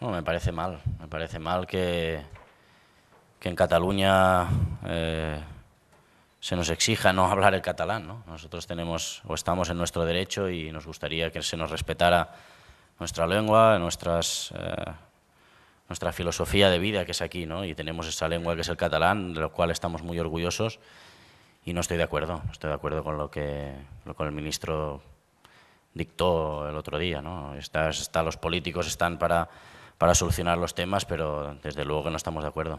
No, me parece mal, me parece mal que, que en Cataluña eh, se nos exija no hablar el catalán. ¿no? Nosotros tenemos o estamos en nuestro derecho y nos gustaría que se nos respetara nuestra lengua, nuestras, eh, nuestra filosofía de vida que es aquí, ¿no? y tenemos esa lengua que es el catalán, de lo cual estamos muy orgullosos y no estoy de acuerdo, estoy de acuerdo con lo que con el ministro dictó el otro día. ¿no? está, los políticos están para para solucionar los temas, pero desde luego que no estamos de acuerdo.